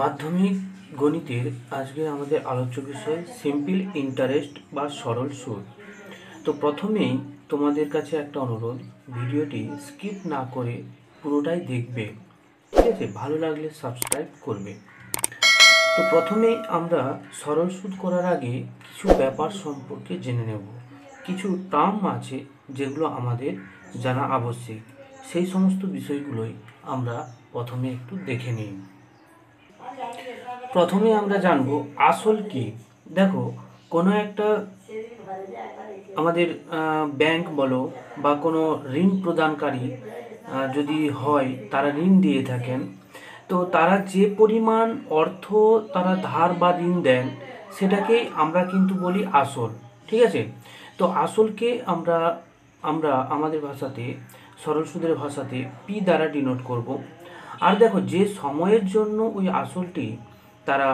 মাধ্যমিক গণিতের আজকে আমাদের আলোচ্য বিষয় সিম্পল ইন্টারেস্ট বা সরল সুদ তো প্রথমেই তোমাদের কাছে একটা অনুরোধ ভিডিওটি স্কিপ না করে পুরোটাই দেখবে ঠিক আছে ভালো লাগলে সাবস্ক্রাইব করবে তো প্রথমেই আমরা সরল সুদ করার আগে কিছু ব্যাপার সম্পর্কে জেনে নেব কিছু টার্ম আছে যেগুলো আমাদের জানা আবশ্যিক সেই সমস্ত বিষয়গুলোই আমরা প্রথমে একটু দেখে নিই প্রথমে আমরা জানব আসল কি দেখো কোনো একটা আমাদের ব্যাংক বলো বা কোনো ঋণ প্রদানকারী যদি হয় তারা ঋণ দিয়ে থাকেন তো তারা যে পরিমাণ অর্থ তারা ধার বা ঋণ দেন সেটাকেই আমরা কিন্তু বলি আসল ঠিক আছে তো আসলকে আমরা আমরা আমাদের ভাষাতে সরল সুদের ভাষাতে পি দ্বারা ডিনোট করব আর দেখো যে সময়ের জন্য ওই আসলটি তারা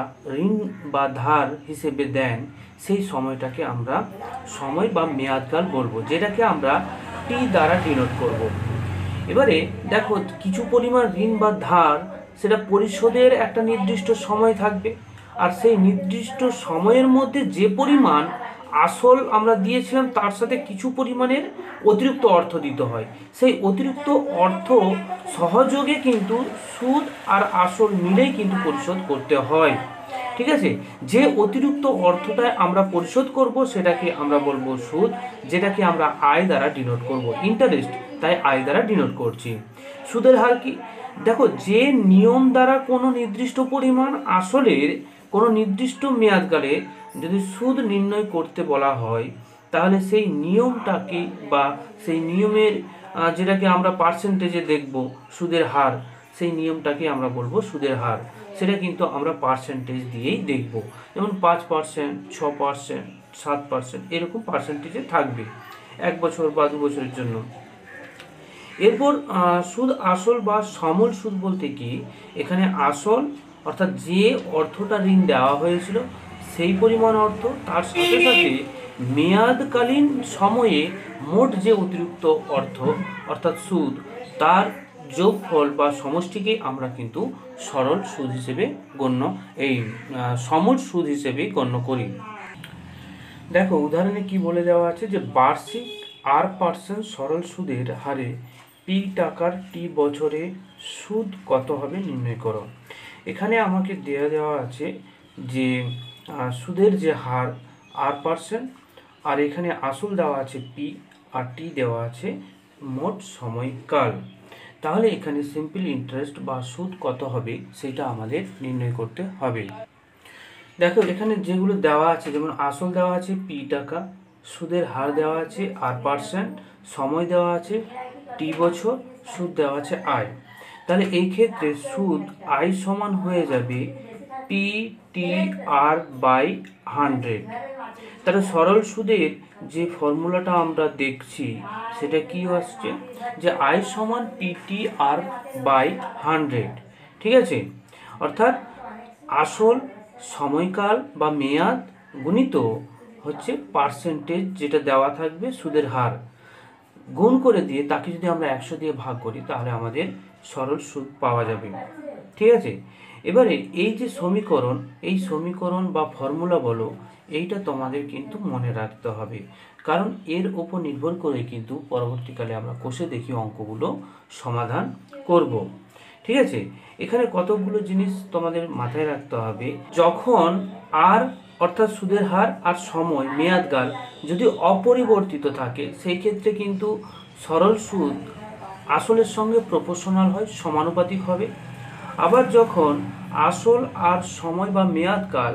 ঋণ বা ধার হিসেবে দেন সেই সময়টাকে আমরা সময় বা মেয়াদকাল বলবো যেটাকে আমরা টি দ্বারা ডিনোট করব। এবারে দেখো কিছু পরিমাণ ঋণ বা ধার সেটা পরিশোধের একটা নির্দিষ্ট সময় থাকবে আর সেই নির্দিষ্ট সময়ের মধ্যে যে পরিমাণ আসল আমরা দিয়েছিলাম তার সাথে কিছু পরিমাণের অতিরিক্ত অর্থ দিতে হয় সেই অতিরিক্ত অর্থ সহযোগে কিন্তু সুদ আর আসল মিলেই কিন্তু পরিশোধ করতে হয় ঠিক আছে যে অতিরিক্ত অর্থটায় আমরা পরিশোধ করব সেটাকে আমরা বলবো সুদ যেটাকে আমরা আয় দ্বারা ডিনোট করব ইন্টারেস্ট তাই আয় দ্বারা ডিনোট করছি সুদের হার কি দেখো যে নিয়ম দ্বারা কোনো নির্দিষ্ট পরিমাণ আসলের কোনো নির্দিষ্ট মেয়াদকালে যদি সুদ নির্ণয় করতে বলা হয় তাহলে সেই নিয়মটাকে বা সেই নিয়মের যেটাকে আমরা পার্সেন্টেজে দেখব সুদের হার সেই নিয়মটাকে আমরা বলবো সুদের হার সেটা কিন্তু আমরা পার্সেন্টেজ দিয়েই দেখব যেমন পাঁচ পার্সেন্ট ছ পার্সেন্ট সাত পার্সেন্ট এরকম পার্সেন্টেজে থাকবে এক বছর বা দু বছরের জন্য এরপর সুদ আসল বা সমল সুদ বলতে কি এখানে আসল অর্থাৎ যে অর্থটা ঋণ দেওয়া হয়েছিল সেই পরিমাণ অর্থ তার সাথে সাথে মেয়াদকালীন সময়ে মোট যে অতিরিক্ত অর্থ অর্থাৎ সুদ তার যোগফল বা সমষ্টিকে আমরা কিন্তু সরল সুদ হিসেবে গণ্য এই সমর সুদ হিসেবে গণ্য করি দেখো উদাহরণে কি বলে দেওয়া আছে যে বার্ষিক আর পার্সেন্ট সরল সুদের হারে পি টাকার টি বছরে সুদ কত হবে নির্ণয় করো এখানে আমাকে দেওয়া দেওয়া আছে যে সুদের যে হার আর পার্সেন্ট আর এখানে আসল দেওয়া আছে পি আর টি দেওয়া আছে মোট সময়কাল তাহলে এখানে সিম্পল ইন্টারেস্ট বা সুদ কত হবে সেটা আমাদের নির্ণয় করতে হবে দেখো এখানে যেগুলো দেওয়া আছে যেমন আসল দেওয়া আছে পি টাকা সুদের হার দেওয়া আছে আর পার্সেন্ট সময় দেওয়া আছে টি বছর সুদ দেওয়া আছে আয় তাহলে এই ক্ষেত্রে সুদ আয় সমান হয়ে যাবে P T R by hundred তাহলে সরল সুদের যে ফর্মুলাটা আমরা দেখছি সেটা কি আসছে যে আই সমান P T R by hundred ঠিক আছে অর্থাৎ আসল সময়কাল বা মেয়াদ গুণিত হচ্ছে পার্সেন্টেজ যেটা দেওয়া থাকবে সুদের হার গুণ করে দিয়ে তাকে যদি আমরা একশো দিয়ে ভাগ করি তাহলে আমাদের সরল সুদ পাওয়া যাবে ঠিক আছে এবারে এই যে সমীকরণ এই সমীকরণ বা ফর্মুলা বলো এইটা তোমাদের কিন্তু মনে রাখতে হবে কারণ এর উপর নির্ভর করে কিন্তু পরবর্তীকালে আমরা কোষে দেখি অঙ্কগুলো সমাধান করব। ঠিক আছে এখানে কতগুলো জিনিস তোমাদের মাথায় রাখতে হবে যখন আর অর্থাৎ সুদের হার আর সময় মেয়াদগাল যদি অপরিবর্তিত থাকে সেই ক্ষেত্রে কিন্তু সরল সুদ আসলের সঙ্গে প্রপোশনাল হয় সমানুপাতিক হবে আবার যখন আসল আর সময় বা মেয়াদকাল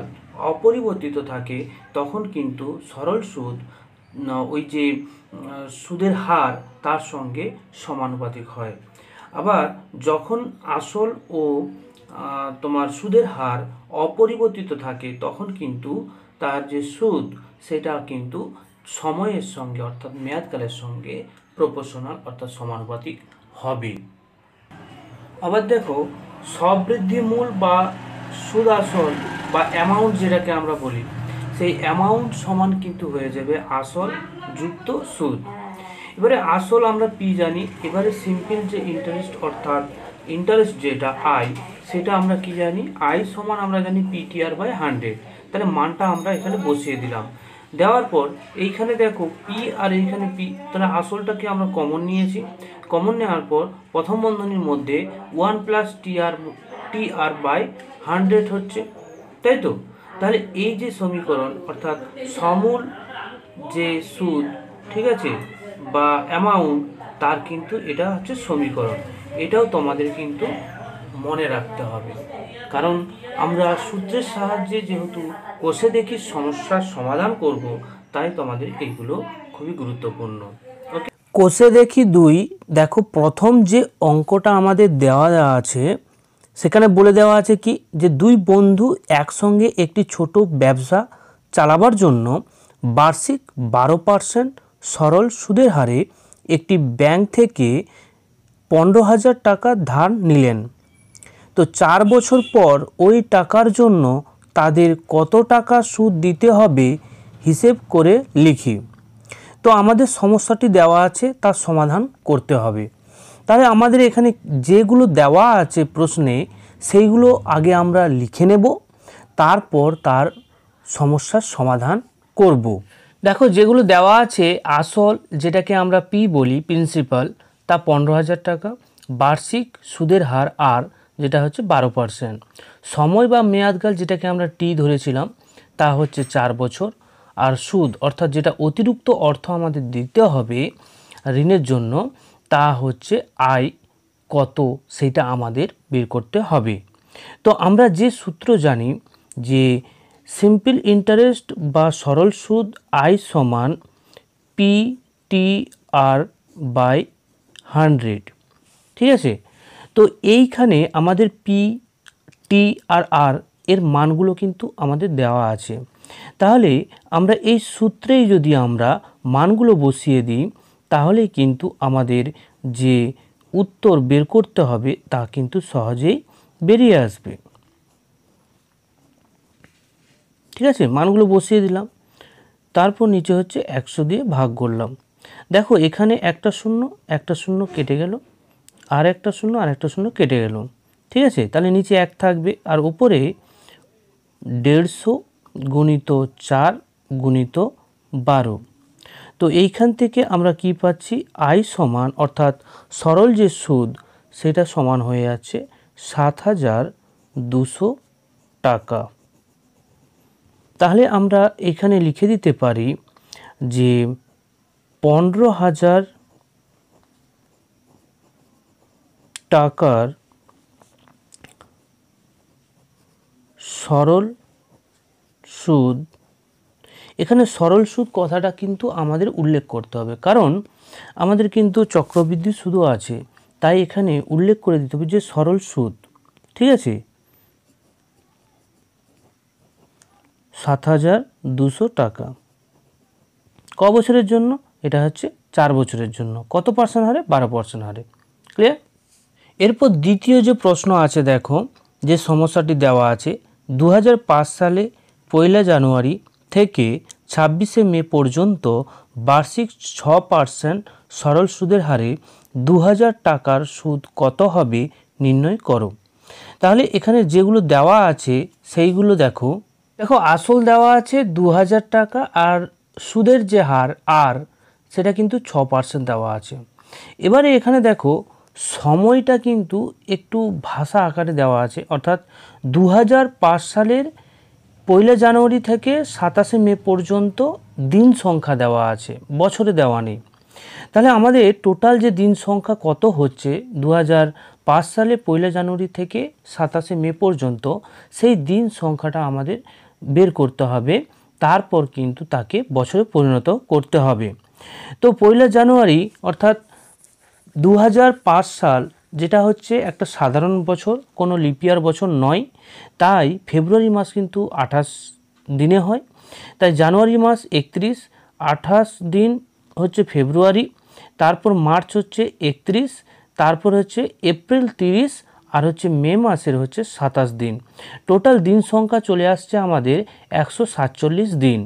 অপরিবর্তিত থাকে তখন কিন্তু সরল সুদ ওই যে সুদের হার তার সঙ্গে সমানুপাতিক হয় আবার যখন আসল ও তোমার সুদের হার অপরিবর্তিত থাকে তখন কিন্তু তার যে সুদ সেটা কিন্তু সময়ের সঙ্গে অর্থাৎ মেয়াদকালের সঙ্গে প্রপোশনাল অর্থাৎ সমানুপাতিক হবে আবার দেখো মূল বা সুদাসল বা অ্যামাউন্ট যেটাকে আমরা বলি সেই অ্যামাউন্ট সমান কিন্তু হয়ে যাবে আসল যুক্ত সুদ এবারে আসল আমরা পি জানি এবারে সিম্পল যে ইন্টারেস্ট অর্থাৎ ইন্টারেস্ট যেটা আই সেটা আমরা কি জানি আই সমান আমরা জানি পিটিআর বাই হান্ড্রেড তাহলে মানটা আমরা এখানে বসিয়ে দিলাম দেওয়ার পর এইখানে দেখো পি আর এইখানে পি তাহলে আসলটাকে আমরা কমন নিয়েছি কমন নেওয়ার পর প্রথম বন্ধনীর মধ্যে one plus T R T R by hundred হচ্ছে তাই তো তাহলে এই যে সমীকরণ অর্থাৎ সমূল যে সুদ ঠিক আছে বা অ্যামাউন্ট তার কিন্তু এটা হচ্ছে সমীকরণ এটাও তোমাদের কিন্তু মনে রাখতে হবে কারণ আমরা সূত্রের সাহায্যে যেহেতু কষে দেখি সমস্যার সমাধান করব তাই তোমাদের এইগুলো খুবই গুরুত্বপূর্ণ কোষে দেখি দুই দেখো প্রথম যে অঙ্কটা আমাদের দেওয়া দেওয়া আছে সেখানে বলে দেওয়া আছে কি যে দুই বন্ধু একসঙ্গে একটি ছোট ব্যবসা চালাবার জন্য বার্ষিক বারো পার্সেন্ট সরল সুদের হারে একটি ব্যাংক থেকে পনেরো হাজার টাকা ধার নিলেন তো চার বছর পর ওই টাকার জন্য তাদের কত টাকা সুদ দিতে হবে হিসেব করে লিখি তো আমাদের সমস্যাটি দেওয়া আছে তার সমাধান করতে হবে তাহলে আমাদের এখানে যেগুলো দেওয়া আছে প্রশ্নে সেইগুলো আগে আমরা লিখে নেব তারপর তার সমস্যার সমাধান করব। দেখো যেগুলো দেওয়া আছে আসল যেটাকে আমরা পি বলি প্রিন্সিপাল তা পনেরো হাজার টাকা বার্ষিক সুদের হার আর যেটা হচ্ছে বারো পার্সেন্ট সময় বা মেয়াদকাল যেটাকে আমরা টি ধরেছিলাম তা হচ্ছে চার বছর আর সুদ অর্থাৎ যেটা অতিরিক্ত অর্থ আমাদের দিতে হবে ঋণের জন্য তা হচ্ছে আয় কত সেটা আমাদের বের করতে হবে তো আমরা যে সূত্র জানি যে সিম্পল ইন্টারেস্ট বা সরল সুদ আয় সমান P T R by hundred ঠিক আছে তো এইখানে আমাদের পি টি আর আর এর মানগুলো কিন্তু আমাদের দেওয়া আছে তাহলে আমরা এই সূত্রেই যদি আমরা মানগুলো বসিয়ে দিই তাহলে কিন্তু আমাদের যে উত্তর বের করতে হবে তা কিন্তু সহজেই বেরিয়ে আসবে ঠিক আছে মানগুলো বসিয়ে দিলাম তারপর নিচে হচ্ছে একশো দিয়ে ভাগ করলাম দেখো এখানে একটা শূন্য একটা শূন্য কেটে গেল আর একটা শূন্য আর একটা শূন্য কেটে গেল ঠিক আছে তাহলে নিচে এক থাকবে আর উপরে দেড়শো গুণিত চার গুণিত বারো তো এইখান থেকে আমরা কি পাচ্ছি আয় সমান অর্থাৎ সরল যে সুদ সেটা সমান হয়ে আছে সাত হাজার দুশো টাকা তাহলে আমরা এখানে লিখে দিতে পারি যে পনেরো হাজার টাকার সরল সুদ এখানে সরল সুদ কথাটা কিন্তু আমাদের উল্লেখ করতে হবে কারণ আমাদের কিন্তু চক্রবৃদ্ধি সুদও আছে তাই এখানে উল্লেখ করে দিতে হবে যে সরল সুদ ঠিক আছে সাত হাজার দুশো টাকা ক বছরের জন্য এটা হচ্ছে চার বছরের জন্য কত পার্সেন্ট হারে বারো পার্সেন্ট হারে ক্লিয়ার এরপর দ্বিতীয় যে প্রশ্ন আছে দেখো যে সমস্যাটি দেওয়া আছে দু সালে পয়লা জানুয়ারি থেকে ছাব্বিশে মে পর্যন্ত বার্ষিক ছ পার্সেন্ট সরল সুদের হারে দু টাকার সুদ কত হবে নির্ণয় করো তাহলে এখানে যেগুলো দেওয়া আছে সেইগুলো দেখো দেখো আসল দেওয়া আছে দু টাকা আর সুদের যে হার আর সেটা কিন্তু ছ পার্সেন্ট দেওয়া আছে এবারে এখানে দেখো সময়টা কিন্তু একটু ভাষা আকারে দেওয়া আছে অর্থাৎ দু সালের পয়লা জানুয়ারি থেকে সাতাশে মে পর্যন্ত দিন সংখ্যা দেওয়া আছে বছরে দেওয়া নেই তাহলে আমাদের টোটাল যে দিন সংখ্যা কত হচ্ছে দু সালে পয়লা জানুয়ারি থেকে সাতাশে মে পর্যন্ত সেই দিন সংখ্যাটা আমাদের বের করতে হবে তারপর কিন্তু তাকে বছরে পরিণত করতে হবে তো পয়লা জানুয়ারি অর্থাৎ দু সাল যেটা হচ্ছে একটা সাধারণ বছর কোনো লিপিয়ার বছর নয় তাই ফেব্রুয়ারি মাস কিন্তু আঠাশ দিনে হয় তাই জানুয়ারি মাস একত্রিশ আঠাশ দিন হচ্ছে ফেব্রুয়ারি তারপর মার্চ হচ্ছে একত্রিশ তারপর হচ্ছে এপ্রিল তিরিশ আর হচ্ছে মে মাসের হচ্ছে সাতাশ দিন টোটাল দিন সংখ্যা চলে আসছে আমাদের একশো সাতচল্লিশ দিন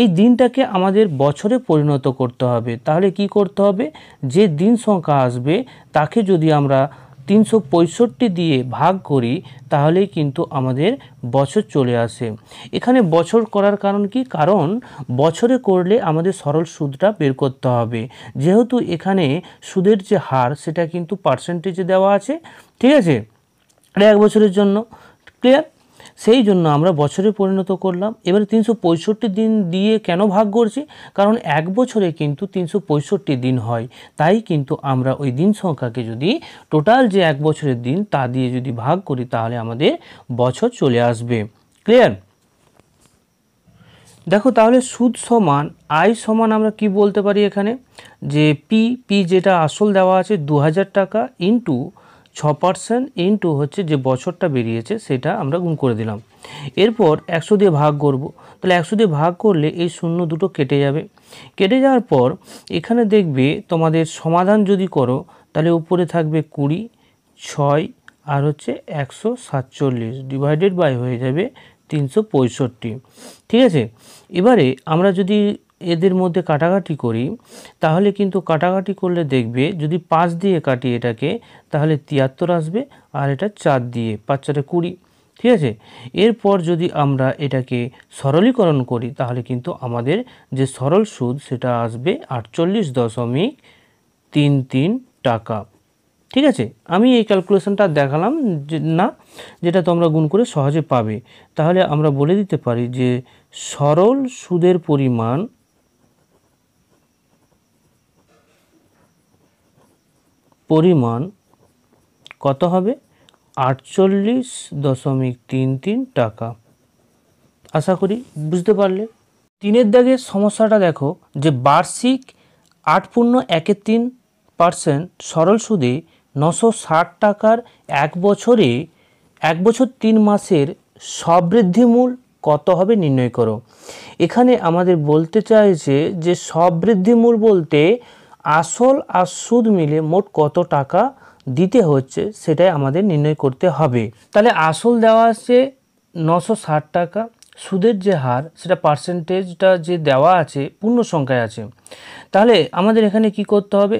এই দিনটাকে আমাদের বছরে পরিণত করতে হবে তাহলে কি করতে হবে যে দিন সংখ্যা আসবে তাকে যদি আমরা তিনশো দিয়ে ভাগ করি তাহলেই কিন্তু আমাদের বছর চলে আসে এখানে বছর করার কারণ কি কারণ বছরে করলে আমাদের সরল সুদটা বের করতে হবে যেহেতু এখানে সুদের যে হার সেটা কিন্তু পার্সেন্টেজে দেওয়া আছে ঠিক আছে এক বছরের জন্য ক্লিয়ার সেই জন্য আমরা বছরে পরিণত করলাম এবারে তিনশো দিন দিয়ে কেন ভাগ করছি কারণ এক বছরে কিন্তু তিনশো দিন হয় তাই কিন্তু আমরা ওই দিন সংখ্যাকে যদি টোটাল যে এক বছরের দিন তা দিয়ে যদি ভাগ করি তাহলে আমাদের বছর চলে আসবে ক্লিয়ার দেখো তাহলে সুদ সমান আয় সমান আমরা কি বলতে পারি এখানে যে পি পি যেটা আসল দেওয়া আছে দু টাকা ইন্টু ছ পার্সেন্ট ইন্টু হচ্ছে যে বছরটা বেরিয়েছে সেটা আমরা গুণ করে দিলাম এরপর একশো দিয়ে ভাগ করব তাহলে একশো দিয়ে ভাগ করলে এই শূন্য দুটো কেটে যাবে কেটে যাওয়ার পর এখানে দেখবে তোমাদের সমাধান যদি করো তাহলে উপরে থাকবে কুড়ি ছয় আর হচ্ছে একশো সাতচল্লিশ ডিভাইডেড বাই হয়ে যাবে তিনশো পঁয়ষট্টি ঠিক আছে এবারে আমরা যদি এদের মধ্যে কাটাকাটি করি তাহলে কিন্তু কাটাকাটি করলে দেখবে যদি পাঁচ দিয়ে কাটি এটাকে তাহলে তিয়াত্তর আসবে আর এটা চার দিয়ে পাঁচ চারে কুড়ি ঠিক আছে এরপর যদি আমরা এটাকে সরলীকরণ করি তাহলে কিন্তু আমাদের যে সরল সুদ সেটা আসবে আটচল্লিশ দশমিক তিন তিন টাকা ঠিক আছে আমি এই ক্যালকুলেশনটা দেখালাম না যেটা তোমরা গুণ করে সহজে পাবে তাহলে আমরা বলে দিতে পারি যে সরল সুদের পরিমাণ পরিমাণ কত হবে আটচল্লিশ দশমিক তিন তিন টাকা আশা করি বুঝতে পারলে তিনের দাগে সমস্যাটা দেখো যে বার্ষিক আট পূর্ণ একে তিন পার্সেন্ট সরল সুদে নশো ষাট টাকার এক বছরে এক বছর তিন মাসের সবৃদ্ধিমূল কত হবে নির্ণয় করো এখানে আমাদের বলতে চাইছে যে সবৃদ্ধিমূল বলতে আসল আর সুদ মিলে মোট কত টাকা দিতে হচ্ছে সেটাই আমাদের নির্ণয় করতে হবে তাহলে আসল দেওয়া আছে নশো টাকা সুদের যে হার সেটা পার্সেন্টেজটা যে দেওয়া আছে পূর্ণ সংখ্যায় আছে তাহলে আমাদের এখানে কি করতে হবে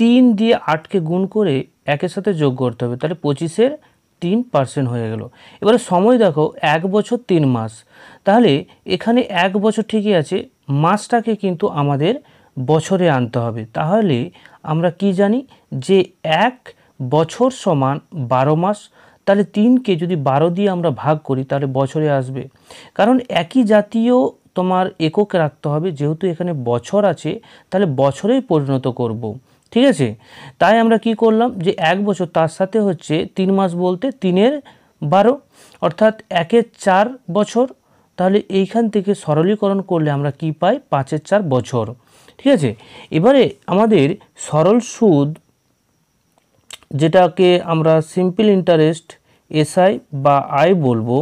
তিন দিয়ে আটকে গুণ করে একের সাথে যোগ করতে হবে তাহলে পঁচিশের তিন পার্সেন্ট হয়ে গেল এবারে সময় দেখো এক বছর তিন মাস তাহলে এখানে এক বছর ঠিকই আছে মাসটাকে কিন্তু আমাদের বছরে আনতে হবে তাহলে আমরা কি জানি যে এক বছর সমান বারো মাস তাহলে তিনকে যদি বারো দিয়ে আমরা ভাগ করি তাহলে বছরে আসবে কারণ একই জাতীয় তোমার একক রাখতে হবে যেহেতু এখানে বছর আছে তাহলে বছরেই পরিণত করব। ঠিক আছে তাই আমরা কি করলাম যে এক বছর তার সাথে হচ্ছে তিন মাস বলতে তিনের বারো অর্থাৎ একের চার বছর তাহলে এইখান থেকে সরলীকরণ করলে আমরা কি পাই পাঁচের চার বছর ঠিক আছে এবারে আমাদের সরল সুদ যেটাকে আমরা সিম্পল ইন্টারেস্ট এসআই বা আই বলবো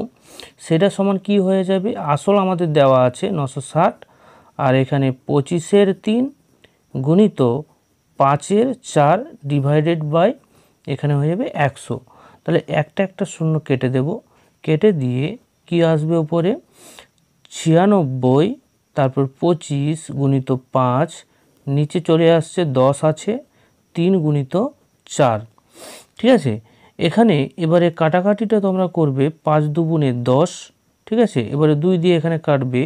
সেটা সমান কি হয়ে যাবে আসল আমাদের দেওয়া আছে নশো ষাট আর এখানে পঁচিশের তিন গুণিত পাঁচের চার ডিভাইডেড বাই এখানে হয়ে যাবে একশো তাহলে একটা একটা শূন্য কেটে দেব কেটে দিয়ে কি আসবে ওপরে ছিয়ানব্বই তারপর পঁচিশ গুণিত পাঁচ নিচে চলে আসছে দশ আছে তিন গুণিত চার ঠিক আছে এখানে এবারে কাটাকাটিটা তোমরা করবে পাঁচ দুগুণে দশ ঠিক আছে এবারে দুই দিয়ে এখানে কাটবে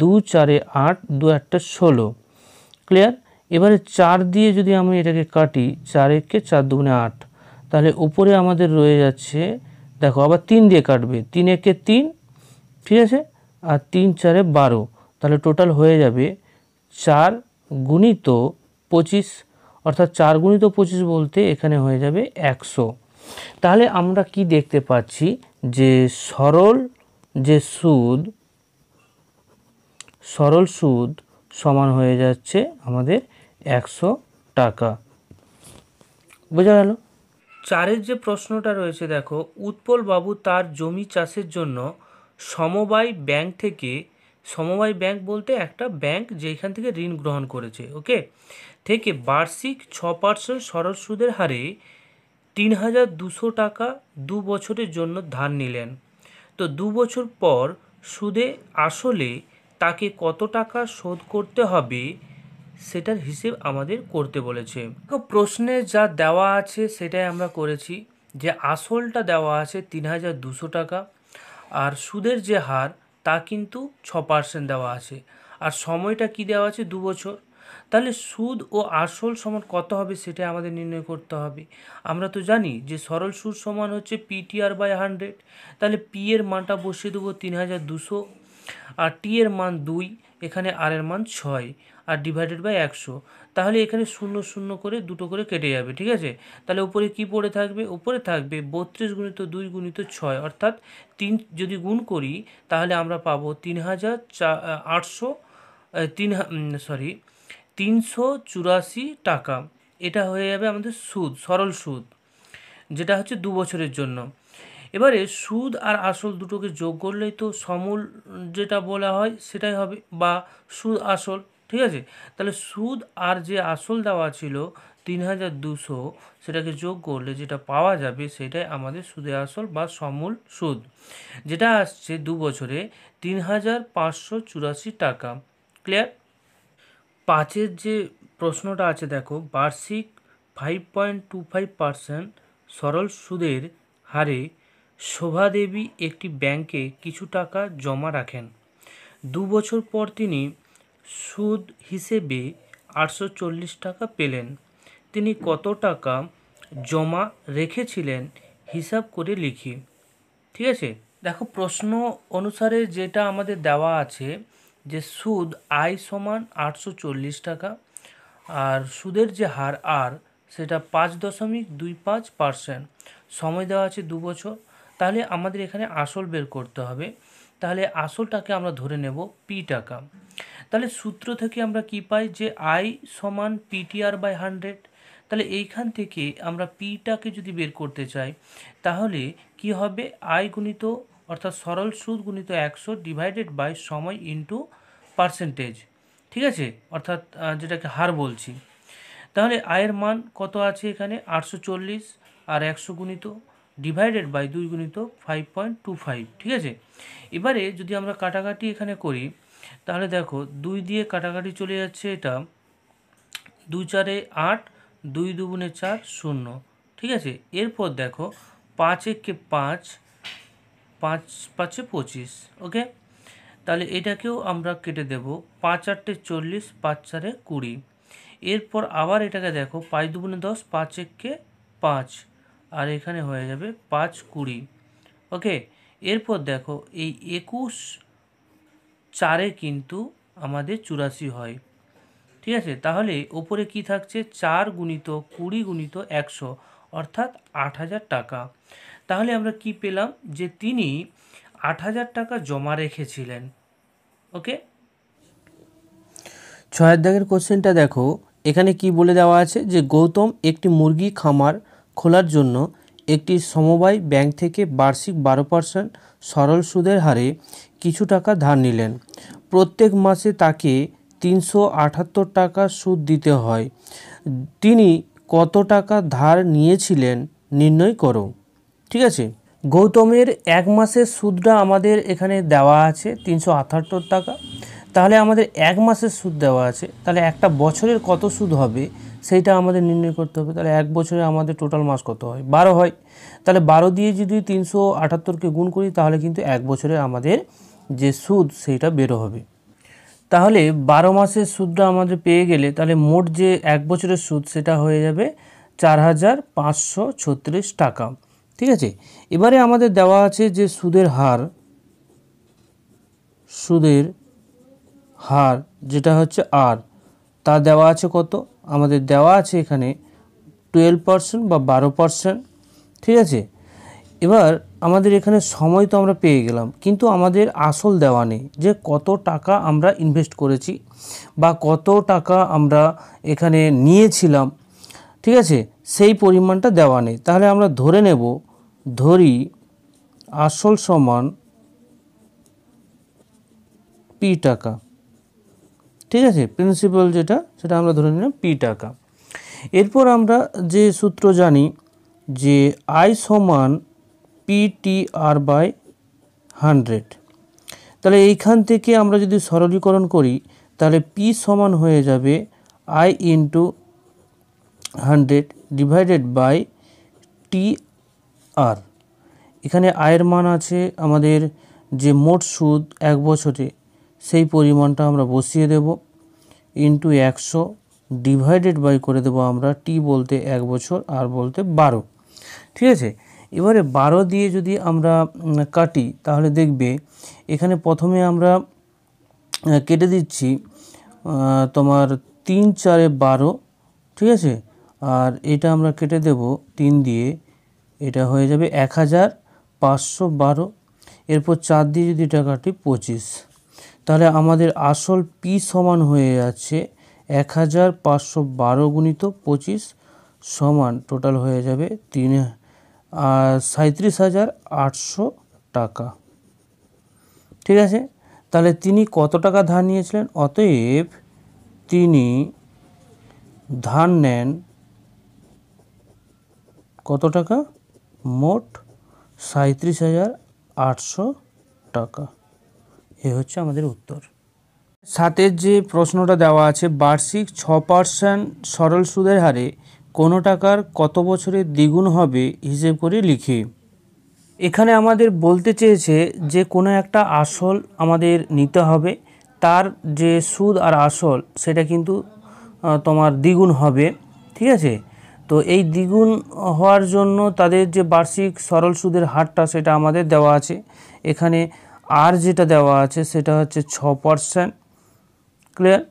দু চারে আট দু একটা ষোলো ক্লিয়ার এবারে চার দিয়ে যদি আমি এটাকে কাটি চার একে চার দুগুণে আট তাহলে উপরে আমাদের রয়ে যাচ্ছে দেখো আবার তিন দিয়ে কাটবে তিন একে তিন ঠিক আছে আর তিন চারে বারো তাহলে টোটাল হয়ে যাবে চার গুণিত পঁচিশ অর্থাৎ চার গুণিত পঁচিশ বলতে এখানে হয়ে যাবে একশো তাহলে আমরা কি দেখতে পাচ্ছি যে সরল যে সুদ সরল সুদ সমান হয়ে যাচ্ছে আমাদের একশো টাকা বোঝা গেল চারের যে প্রশ্নটা রয়েছে দেখো উৎপল বাবু তার জমি চাষের জন্য সমবায় ব্যাংক থেকে সমবায় ব্যাংক বলতে একটা ব্যাংক যেখান থেকে ঋণ গ্রহণ করেছে ওকে থেকে বার্ষিক ছ পার্সেন্ট সরল সুদের হারে তিন হাজার দুশো টাকা দু বছরের জন্য ধার নিলেন তো দু বছর পর সুদে আসলে তাকে কত টাকা শোধ করতে হবে সেটার হিসেব আমাদের করতে বলেছে প্রশ্নে যা দেওয়া আছে সেটাই আমরা করেছি যে আসলটা দেওয়া আছে তিন হাজার দুশো টাকা আর সুদের যে হার তা কিন্তু ছ পার্সেন্ট দেওয়া আছে আর সময়টা কি দেওয়া আছে দু বছর তাহলে সুদ ও আসল সমান কত হবে সেটা আমাদের নির্ণয় করতে হবে আমরা তো জানি যে সরল সুদ সমান হচ্ছে পিটিআর বাই হান্ড্রেড তাহলে পি এর মানটা বসিয়ে দেবো তিন হাজার দুশো আর টি এর মান দুই এখানে আর এর মান ছয় আর ডিভাইডেড বাই একশো তাহলে এখানে শূন্য শূন্য করে দুটো করে কেটে যাবে ঠিক আছে তাহলে উপরে কি পড়ে থাকবে উপরে থাকবে বত্রিশ গুণিত দুই গুণিত ছয় অর্থাৎ তিন যদি গুণ করি তাহলে আমরা পাবো তিন হাজার চা আটশো তিন সরি তিনশো চুরাশি টাকা এটা হয়ে যাবে আমাদের সুদ সরল সুদ যেটা হচ্ছে দু বছরের জন্য এবারে সুদ আর আসল দুটোকে যোগ করলেই তো সমূল যেটা বলা হয় সেটাই হবে বা সুদ আসল ঠিক আছে তাহলে সুদ আর যে আসল দেওয়া ছিল তিন হাজার দুশো সেটাকে যোগ করলে যেটা পাওয়া যাবে সেটাই আমাদের সুদে আসল বা সমূল সুদ যেটা আসছে দু বছরে তিন হাজার পাঁচশো চুরাশি টাকা ক্লিয়ার পাঁচের যে প্রশ্নটা আছে দেখো বার্ষিক five point two five percent সরল সুদের হারে শোভা দেবী একটি ব্যাংকে কিছু টাকা জমা রাখেন দু বছর পর তিনি সুদ হিসেবে আটশো চল্লিশ টাকা পেলেন তিনি কত টাকা জমা রেখেছিলেন হিসাব করে লিখি ঠিক আছে দেখো প্রশ্ন অনুসারে যেটা আমাদের দেওয়া আছে যে সুদ আয় সমান আটশো চল্লিশ টাকা আর সুদের যে হার আর সেটা পাঁচ দশমিক দুই পাঁচ পার্সেন্ট সময় দেওয়া আছে দু বছর তাহলে আমাদের এখানে আসল বের করতে হবে তাহলে আসলটাকে আমরা ধরে নেব পি টাকা তাহলে সূত্র থেকে আমরা কি পাই যে আই সমান পিটিআর বাই হান্ড্রেড তাহলে এইখান থেকে আমরা পিটাকে যদি বের করতে চাই তাহলে কি হবে আই গুণিত অর্থাৎ সরল সুদ গুণিত একশো ডিভাইডেড বাই সময় ইন্টু পার্সেন্টেজ ঠিক আছে অর্থাৎ যেটাকে হার বলছি তাহলে আয়ের মান কত আছে এখানে আটশো চল্লিশ আর একশো গুণিত ডিভাইডেড বাই দুই গুণিত ফাইভ পয়েন্ট টু ফাইভ ঠিক আছে এবারে যদি আমরা কাটাকাটি এখানে করি তাহলে দেখো দুই দিয়ে কাটাকাটি চলে যাচ্ছে এটা দুই চারে আট দুই দুগুণে চার শূন্য ঠিক আছে এরপর দেখো পাঁচ একে পাঁচ পাঁচ পাঁচে পঁচিশ ওকে তাহলে এটাকেও আমরা কেটে দেব পাঁচ আটটে চল্লিশ পাঁচ চারে কুড়ি এরপর আবার এটাকে দেখো পাঁচ দুগুণে দশ পাঁচ এককে পাঁচ আর এখানে হয়ে যাবে পাঁচ কুড়ি ওকে এরপর দেখো এই একুশ চারে কিন্তু আমাদের চুরাশি হয় ঠিক আছে তাহলে ওপরে কি থাকছে চার গুণিত কুড়ি গুণিত একশো অর্থাৎ আট হাজার টাকা তাহলে আমরা কি পেলাম যে তিনি আট হাজার টাকা জমা রেখেছিলেন ওকে ছয়ের দাগের কোশ্চেনটা দেখো এখানে কি বলে দেওয়া আছে যে গৌতম একটি মুরগি খামার খোলার জন্য একটি সমবায় ব্যাংক থেকে বার্ষিক বারো পার্সেন্ট সরল সুদের হারে কিছু টাকা ধার নিলেন প্রত্যেক মাসে তাকে তিনশো টাকা সুদ দিতে হয় তিনি কত টাকা ধার নিয়েছিলেন নির্ণয় করো ঠিক আছে গৌতমের এক মাসের সুদটা আমাদের এখানে দেওয়া আছে তিনশো টাকা তাহলে আমাদের এক মাসের সুদ দেওয়া আছে তাহলে একটা বছরের কত সুদ হবে সেইটা আমাদের নির্ণয় করতে হবে তাহলে এক বছরে আমাদের টোটাল মাস কত হয় বারো হয় তাহলে বারো দিয়ে যদি তিনশো আটাত্তরকে গুণ করি তাহলে কিন্তু এক বছরে আমাদের যে সুদ সেইটা বেরো হবে তাহলে বারো মাসের সুদটা আমাদের পেয়ে গেলে তাহলে মোট যে এক বছরের সুদ সেটা হয়ে যাবে চার হাজার পাঁচশো ছত্রিশ টাকা ঠিক আছে এবারে আমাদের দেওয়া আছে যে সুদের হার সুদের হার যেটা হচ্ছে আর তা দেওয়া আছে কত আমাদের দেওয়া আছে এখানে টুয়েলভ পারসেন্ট বা বারো পারসেন্ট ঠিক আছে এবার আমাদের এখানে সময় তো আমরা পেয়ে গেলাম কিন্তু আমাদের আসল দেওয়া নেই যে কত টাকা আমরা ইনভেস্ট করেছি বা কত টাকা আমরা এখানে নিয়েছিলাম ঠিক আছে সেই পরিমাণটা দেওয়া নেই তাহলে আমরা ধরে নেব ধরি আসল সমান পি টাকা ঠিক আছে প্রিন্সিপাল যেটা সেটা আমরা ধরে নিলাম পি টাকা এরপর আমরা যে সূত্র জানি যে আই সমান P T R by hundred তাহলে এইখান থেকে আমরা যদি সরলীকরণ করি তাহলে পি সমান হয়ে যাবে I into hundred divided by T R এখানে আয়ের মান আছে আমাদের যে মোট সুদ এক বছরে সেই পরিমাণটা আমরা বসিয়ে দেব ইন্টু একশো ডিভাইডেড বাই করে দেব আমরা টি বলতে এক বছর আর বলতে বারো ঠিক আছে এবারে বারো দিয়ে যদি আমরা কাটি তাহলে দেখবে এখানে প্রথমে আমরা কেটে দিচ্ছি তোমার তিন চারে বারো ঠিক আছে আর এটা আমরা কেটে দেব তিন দিয়ে এটা হয়ে যাবে এক হাজার পাঁচশো বারো এরপর চার দিয়ে যদি এটা কাটি পঁচিশ তাহলে আমাদের আসল পি সমান হয়ে যাচ্ছে এক হাজার পাঁচশো বারো গুণিত পঁচিশ সমান টোটাল হয়ে যাবে তিন সাঁত্রিশ হাজার আটশো টাকা ঠিক আছে তাহলে তিনি কত টাকা ধার নিয়েছিলেন অতএব তিনি ধার নেন কত টাকা মোট সাঁত্রিশ হাজার আটশো টাকা এ হচ্ছে আমাদের উত্তর সাথে যে প্রশ্নটা দেওয়া আছে বার্ষিক ছ পার্সেন্ট সরল সুদের হারে কোনো টাকার কত বছরে দ্বিগুণ হবে হিসেব করে লিখি এখানে আমাদের বলতে চেয়েছে যে কোনো একটা আসল আমাদের নিতে হবে তার যে সুদ আর আসল সেটা কিন্তু তোমার দ্বিগুণ হবে ঠিক আছে তো এই দ্বিগুণ হওয়ার জন্য তাদের যে বার্ষিক সরল সুদের হারটা সেটা আমাদের দেওয়া আছে এখানে আর যেটা দেওয়া আছে সেটা হচ্ছে ছ পার্সেন্ট ক্লিয়ার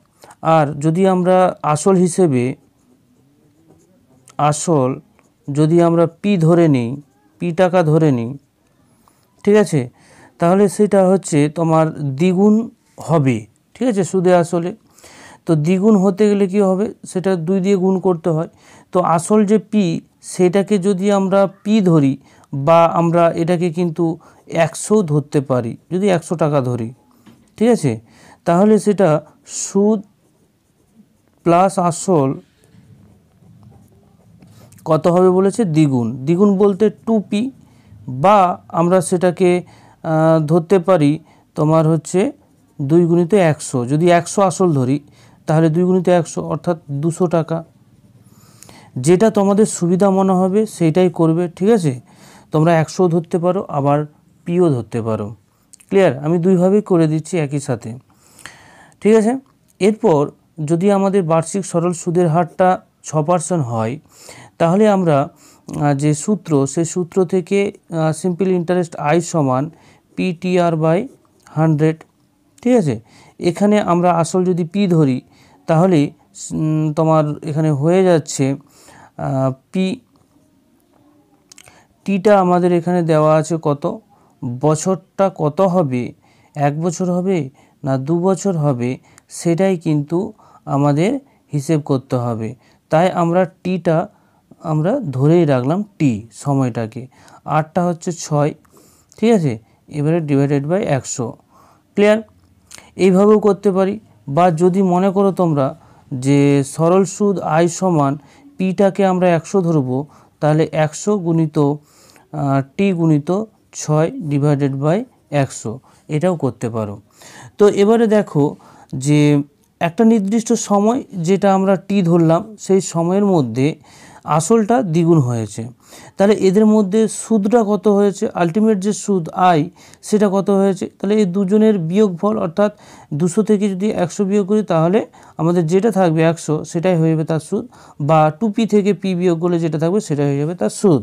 আর যদি আমরা আসল হিসেবে আসল যদি আমরা পি ধরে নিই পি টাকা ধরে নিই ঠিক আছে তাহলে সেটা হচ্ছে তোমার দ্বিগুণ হবে ঠিক আছে সুদে আসলে তো দ্বিগুণ হতে গেলে কি হবে সেটা দুই দিয়ে গুণ করতে হয় তো আসল যে পি সেটাকে যদি আমরা পি ধরি বা আমরা এটাকে কিন্তু একশো ধরতে পারি যদি একশো টাকা ধরি ঠিক আছে তাহলে সেটা সুদ প্লাস আসল কত হবে বলেছে দ্বিগুণ দ্বিগুণ বলতে টুপি বা আমরা সেটাকে ধরতে পারি তোমার হচ্ছে দুই গুণিত একশো যদি একশো আসল ধরি তাহলে দুই গুণিত একশো অর্থাৎ দুশো টাকা যেটা তোমাদের সুবিধা মনে হবে সেইটাই করবে ঠিক আছে তোমরা একশো ধরতে পারো আবার পিও ধরতে পারো ক্লিয়ার আমি দুইভাবেই করে দিচ্ছি একই সাথে ঠিক আছে এরপর যদি আমাদের বার্ষিক সরল সুদের হারটা ছ পার্সেন্ট হয় তাহলে আমরা যে সূত্র সে সূত্র থেকে সিম্পল ইন্টারেস্ট আই সমান পিটিআর বাই হান্ড্রেড ঠিক আছে এখানে আমরা আসল যদি পি ধরি তাহলে তোমার এখানে হয়ে যাচ্ছে পি টিটা আমাদের এখানে দেওয়া আছে কত বছরটা কত হবে এক বছর হবে না দু বছর হবে সেটাই কিন্তু আমাদের হিসেব করতে হবে তাই আমরা টিটা আমরা ধরেই রাখলাম টি সময়টাকে আটটা হচ্ছে ছয় ঠিক আছে এবারে ডিভাইডেড বাই একশো ক্লিয়ার এইভাবেও করতে পারি বা যদি মনে করো তোমরা যে সরল সুদ আয় সমান পিটাকে আমরা একশো ধরবো তাহলে একশো গুণিত টি গুণিত ছয় ডিভাইডেড বাই একশো এটাও করতে পারো তো এবারে দেখো যে একটা নির্দিষ্ট সময় যেটা আমরা টি ধরলাম সেই সময়ের মধ্যে আসলটা দ্বিগুণ হয়েছে তাহলে এদের মধ্যে সুদটা কত হয়েছে আলটিমেট যে সুদ আয় সেটা কত হয়েছে তাহলে এই দুজনের বিয়োগফল অর্থাৎ দুশো থেকে যদি একশো বিয়োগ করি তাহলে আমাদের যেটা থাকবে একশো সেটাই হয়ে যাবে তার সুদ বা টুপি থেকে পি বিয়োগ করলে যেটা থাকবে সেটা হয়ে যাবে তার সুদ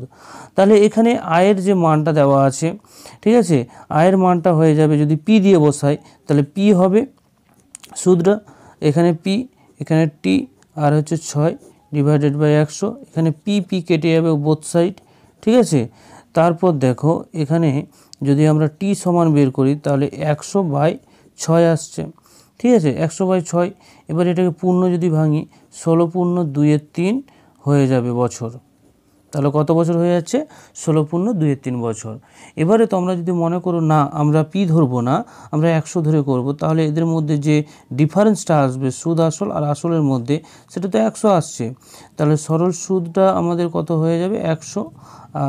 তাহলে এখানে আয়ের যে মানটা দেওয়া আছে ঠিক আছে আয়ের মানটা হয়ে যাবে যদি পি দিয়ে বসাই তাহলে পি হবে সুদরা এখানে পি এখানে টি আর হচ্ছে ছয় ডিভাইডেড বাই একশো এখানে পি পি কেটে যাবে বোথ সাইড ঠিক আছে তারপর দেখো এখানে যদি আমরা টি সমান বের করি তাহলে একশো বাই ছয় আসছে ঠিক আছে একশো বাই ছয় এবার এটাকে পূর্ণ যদি ভাঙি ষোলো পূর্ণ দুইয়ের তিন হয়ে যাবে বছর তাহলে কত বছর হয়ে যাচ্ছে ষোলো পূর্ণ দুই তিন বছর এবারে তোমরা যদি মনে করো না আমরা পি ধরবো না আমরা একশো ধরে করব তাহলে এদের মধ্যে যে ডিফারেন্সটা আসবে সুদ আসল আর আসলের মধ্যে সেটা তো একশো আসছে তাহলে সরল সুদটা আমাদের কত হয়ে যাবে একশো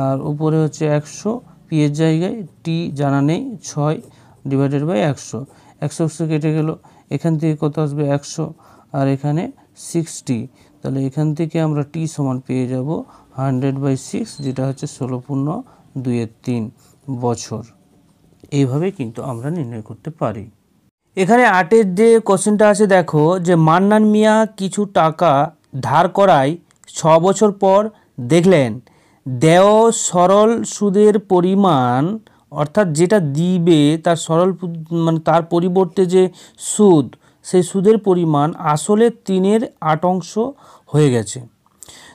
আর উপরে হচ্ছে একশো পি এর জায়গায় টি জানা নেই ছয় ডিভাইডেড বাই একশো একশো একশো কেটে গেল এখান থেকে কত আসবে একশো আর এখানে সিক্সটি তাহলে এখান থেকে আমরা টি সমান পেয়ে যাব হান্ড্রেড বাই সিক্স যেটা হচ্ছে ষোলো পূর্ণ দুইয়ের তিন বছর এইভাবে কিন্তু আমরা নির্ণয় করতে পারি এখানে আটের যে কোশ্চেনটা আছে দেখো যে মান্নান মিয়া কিছু টাকা ধার করায় ছ বছর পর দেখলেন দেও সরল সুদের পরিমাণ অর্থাৎ যেটা দিবে তার সরল মানে তার পরিবর্তে যে সুদ সেই সুদের পরিমাণ আসলে তিনের আট অংশ হয়ে গেছে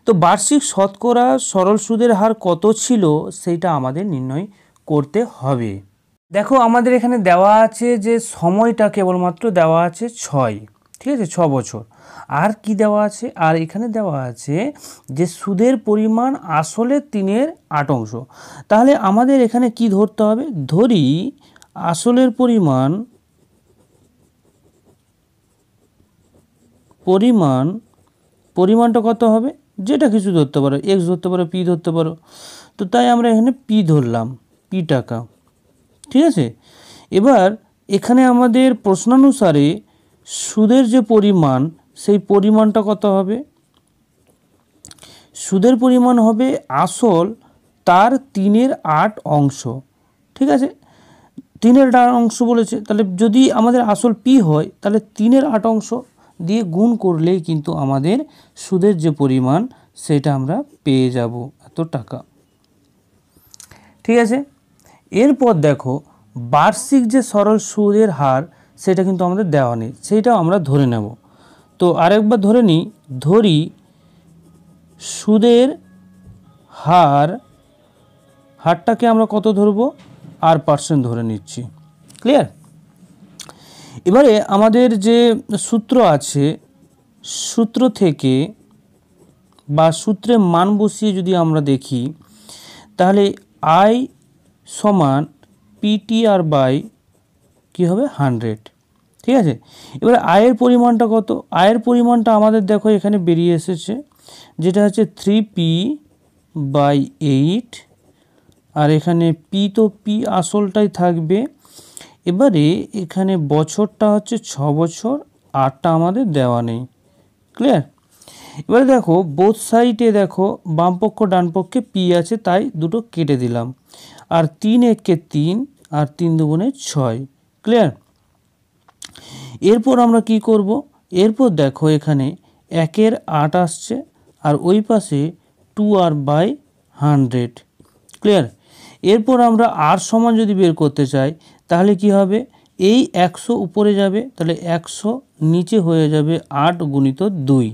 তো বার্ষিক শতকরা সরল সুদের হার কত ছিল সেটা আমাদের নির্ণয় করতে হবে দেখো আমাদের এখানে দেওয়া আছে যে সময়টা কেবলমাত্র দেওয়া আছে ছয় ঠিক আছে ছ বছর আর কি দেওয়া আছে আর এখানে দেওয়া আছে যে সুদের পরিমাণ আসলে তিনের আট অংশ তাহলে আমাদের এখানে কি ধরতে হবে ধরি আসলের পরিমাণ পরিমাণ পরিমাণটা কত হবে যেটা কিছু ধরতে পারো এক্স ধরতে পারো পি ধরতে পারো তো তাই আমরা এখানে পি ধরলাম পি টাকা ঠিক আছে এবার এখানে আমাদের প্রশ্নানুসারে সুদের যে পরিমাণ সেই পরিমাণটা কত হবে সুদের পরিমাণ হবে আসল তার তিনের আট অংশ ঠিক আছে তিনের আট অংশ বলেছে তাহলে যদি আমাদের আসল পি হয় তাহলে তিনের আট অংশ দিয়ে গুণ করলেই কিন্তু আমাদের সুদের যে পরিমাণ সেটা আমরা পেয়ে যাব এত টাকা ঠিক আছে এরপর দেখো বার্ষিক যে সরল সুদের হার সেটা কিন্তু আমাদের দেওয়া নেই সেইটাও আমরা ধরে নেব তো আরেকবার ধরে নিই ধরি সুদের হার হারটাকে আমরা কত ধরব আর পার্সেন্ট ধরে নিচ্ছি ক্লিয়ার এবারে আমাদের যে সূত্র আছে সূত্র থেকে বা সূত্রে মান বসিয়ে যদি আমরা দেখি তাহলে আই সমান পিটিআর বাই কী হবে হান্ড্রেড ঠিক আছে এবার আয়ের পরিমাণটা কত আয়ের পরিমাণটা আমাদের দেখো এখানে বেরিয়ে এসেছে যেটা হচ্ছে থ্রি পি বাই এইট আর এখানে পি তো পি আসলটাই থাকবে এবারে এখানে বছরটা হচ্ছে ছ বছর আটটা আমাদের দেওয়া নেই ক্লিয়ার এবারে দেখো বোথ সাইডে দেখো বামপক্ষ ডানপক্ষে পি আছে তাই দুটো কেটে দিলাম আর তিন এককে তিন আর তিন দুগুণে ছয় ক্লিয়ার এরপর আমরা কি করব এরপর দেখো এখানে একের আট আসছে আর ওই পাশে two R by hundred clear এরপর আমরা আর সমান যদি বের করতে চাই তাহলে কি হবে এই একশো উপরে যাবে তাহলে একশো নিচে হয়ে যাবে আট গুণিত দুই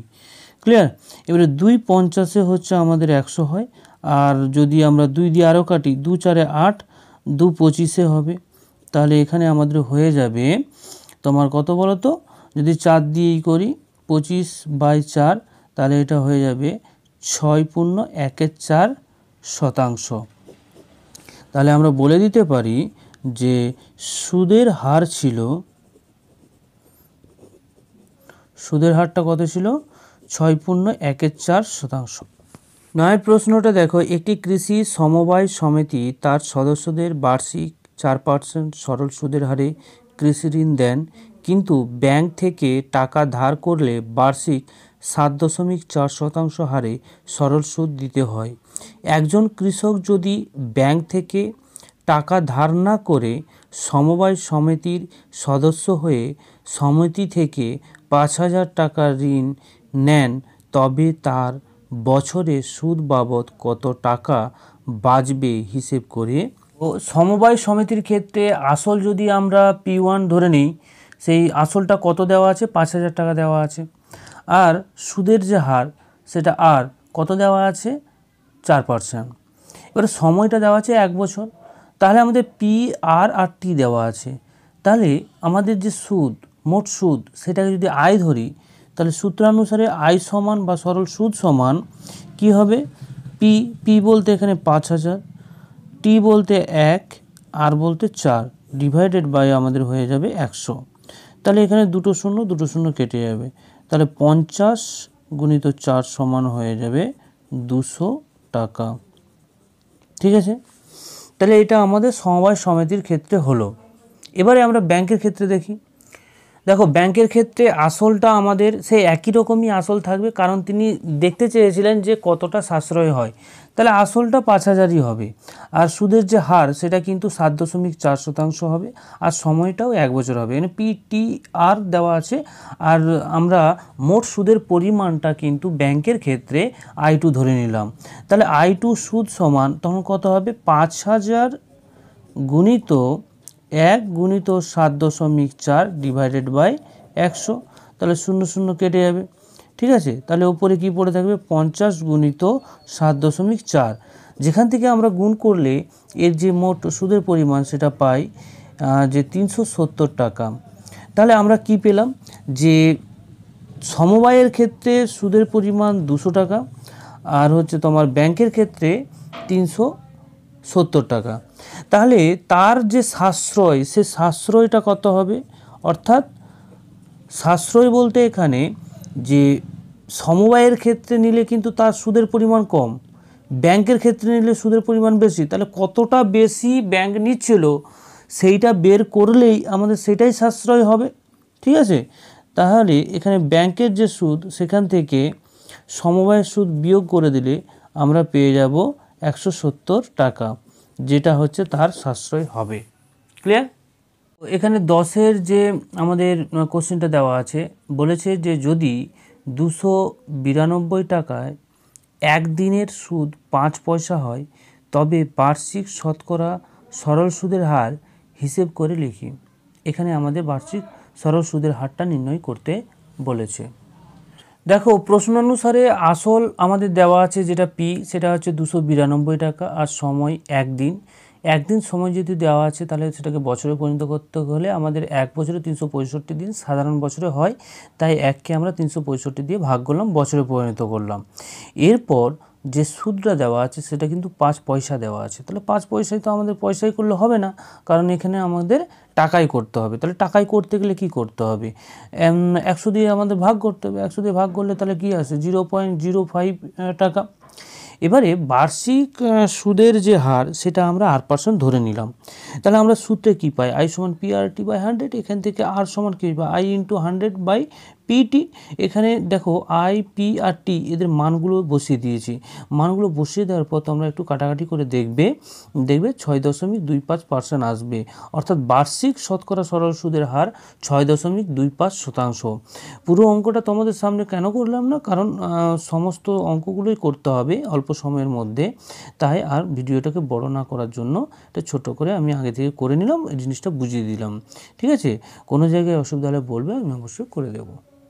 ক্লিয়ার এবারে দুই পঞ্চাশে হচ্ছে আমাদের একশো হয় আর যদি আমরা দুই দিয়ে আরও কাটি দু চারে আট দু পঁচিশে হবে তাহলে এখানে আমাদের হয়ে যাবে তোমার কত বলো তো যদি চার দিয়েই করি পঁচিশ বাই চার তাহলে এটা হয়ে যাবে ছয় পূর্ণ একের চার শতাংশ তাহলে আমরা বলে দিতে পারি যে সুদের হার ছিল সুদের হারটা কত ছিল ছয় পূর্ণ একের চার শতাংশ নয় প্রশ্নটা দেখো একটি কৃষি সমবায় সমিতি তার সদস্যদের বার্ষিক চার পার্সেন্ট সরল সুদের হারে কৃষি ঋণ দেন কিন্তু ব্যাংক থেকে টাকা ধার করলে বার্ষিক সাত দশমিক চার শতাংশ হারে সরল সুদ দিতে হয় একজন কৃষক যদি ব্যাংক থেকে টাকা ধার না করে সমবায় সমিতির সদস্য হয়ে সমিতি থেকে পাঁচ হাজার টাকা ঋণ নেন তবে তার বছরে সুদ বাবদ কত টাকা বাঁচবে হিসেব করে ও সমবায় সমিতির ক্ষেত্রে আসল যদি আমরা পি ওয়ান ধরে নিই সেই আসলটা কত দেওয়া আছে পাঁচ হাজার টাকা দেওয়া আছে আর সুদের যে হার সেটা আর কত দেওয়া আছে চার পার্সেন্ট এবার সময়টা দেওয়া আছে এক বছর তাহলে আমাদের পি আর আর টি দেওয়া আছে তাহলে আমাদের যে সুদ মোট সুদ সেটাকে যদি আয় ধরি তাহলে সূত্রানুসারে আয় সমান বা সরল সুদ সমান কি হবে পি পি বলতে এখানে পাঁচ হাজার টি বলতে এক আর বলতে চার ডিভাইডেড বাই আমাদের হয়ে যাবে একশো তাহলে এখানে দুটো শূন্য দুটো শূন্য কেটে যাবে তাহলে পঞ্চাশ গুণিত চার সমান হয়ে যাবে দুশো টাকা ঠিক আছে তাহলে এটা আমাদের সমবায় সমিতির ক্ষেত্রে হলো এবারে আমরা ব্যাংকের ক্ষেত্রে দেখি দেখো ব্যাংকের ক্ষেত্রে আসলটা আমাদের সেই একই রকমই আসল থাকবে কারণ তিনি দেখতে চেয়েছিলেন যে কতটা সাশ্রয় হয় তাহলে আসলটা পাঁচ হাজারই হবে আর সুদের যে হার সেটা কিন্তু সাত দশমিক চার শতাংশ হবে আর সময়টাও এক বছর হবে মানে পিটিআর দেওয়া আছে আর আমরা মোট সুদের পরিমাণটা কিন্তু ব্যাংকের ক্ষেত্রে আই টু ধরে নিলাম তাহলে আই টু সুদ সমান তখন কত হবে পাঁচ হাজার গুণিত এক গুণিত সাত দশমিক চার ডিভাইডেড বাই একশো তাহলে শূন্য শূন্য কেটে যাবে ঠিক আছে তাহলে ওপরে কি পড়ে থাকবে পঞ্চাশ গুণিত সাত দশমিক চার যেখান থেকে আমরা গুণ করলে এর যে মোট সুদের পরিমাণ সেটা পাই যে তিনশো সত্তর টাকা তাহলে আমরা কি পেলাম যে সমবায়ের ক্ষেত্রে সুদের পরিমাণ দুশো টাকা আর হচ্ছে তোমার ব্যাংকের ক্ষেত্রে তিনশো সত্তর টাকা তাহলে তার যে সাশ্রয় সে সাশ্রয়টা কত হবে অর্থাৎ সাশ্রয় বলতে এখানে যে সমবায়ের ক্ষেত্রে নিলে কিন্তু তার সুদের পরিমাণ কম ব্যাংকের ক্ষেত্রে নিলে সুদের পরিমাণ বেশি তাহলে কতটা বেশি ব্যাংক নিচ্ছিল সেইটা বের করলেই আমাদের সেটাই সাশ্রয় হবে ঠিক আছে তাহলে এখানে ব্যাংকের যে সুদ সেখান থেকে সমবায়ের সুদ বিয়োগ করে দিলে আমরা পেয়ে যাব একশো সত্তর টাকা যেটা হচ্ছে তার সাশ্রয় হবে ক্লিয়ার এখানে দশের যে আমাদের কোশ্চেনটা দেওয়া আছে বলেছে যে যদি দুশো বিরানব্বই টাকায় একদিনের সুদ পাঁচ পয়সা হয় তবে বার্ষিক শতকরা সরল সুদের হার হিসেব করে লিখি এখানে আমাদের বার্ষিক সরল সুদের হারটা নির্ণয় করতে বলেছে দেখো প্রশ্ন অনুসারে আসল আমাদের দেওয়া আছে যেটা পি সেটা হচ্ছে দুশো বিরানব্বই টাকা আর সময় একদিন একদিন সময় যদি দেওয়া আছে তাহলে সেটাকে বছরে পরিণত করতে হলে আমাদের এক বছরে তিনশো পঁয়ষট্টি দিন সাধারণ বছরে হয় তাই এককে আমরা তিনশো পঁয়ষট্টি দিয়ে ভাগ করলাম বছরে পরিণত করলাম এরপর যে সুদটা দেওয়া আছে সেটা কিন্তু পাঁচ পয়সা দেওয়া আছে তাহলে পাঁচ পয়সায় তো আমাদের পয়সাই করলে হবে না কারণ এখানে আমাদের টাকাই করতে হবে তাহলে টাকাই করতে গেলে কি করতে হবে একশো দিয়ে আমাদের ভাগ করতে হবে একশো দিয়ে ভাগ করলে তাহলে কি আসে জিরো পয়েন্ট জিরো ফাইভ টাকা এবারে বার্ষিক সুদের যে হার সেটা আমরা আর পার্সেন্ট ধরে নিলাম তাহলে আমরা সুদটা কী পাই আই সমান পিআরটি বাই হান্ড্রেড এখান থেকে আর সমান কী পাই I into hundred by PT এখানে দেখো আই পি আর টি এদের মানগুলো বসিয়ে দিয়েছি মানগুলো বসিয়ে দেওয়ার পর তোমরা একটু কাটাকাটি করে দেখবে দেখবে ছয় দশমিক দুই পাঁচ পার্সেন্ট আসবে অর্থাৎ বার্ষিক শতকরা সরল সুদের হার ছয় দশমিক দুই পাঁচ শতাংশ পুরো অঙ্কটা তোমাদের সামনে কেন করলাম না কারণ সমস্ত অঙ্কগুলোই করতে হবে অল্প সময়ের মধ্যে তাই আর ভিডিওটাকে বড় না করার জন্য এটা ছোট করে আমি আগে থেকে করে নিলাম এই জিনিসটা বুঝিয়ে দিলাম ঠিক আছে কোনো জায়গায় অসুবিধা হলে বলবে আমি অবশ্যই করে দেবো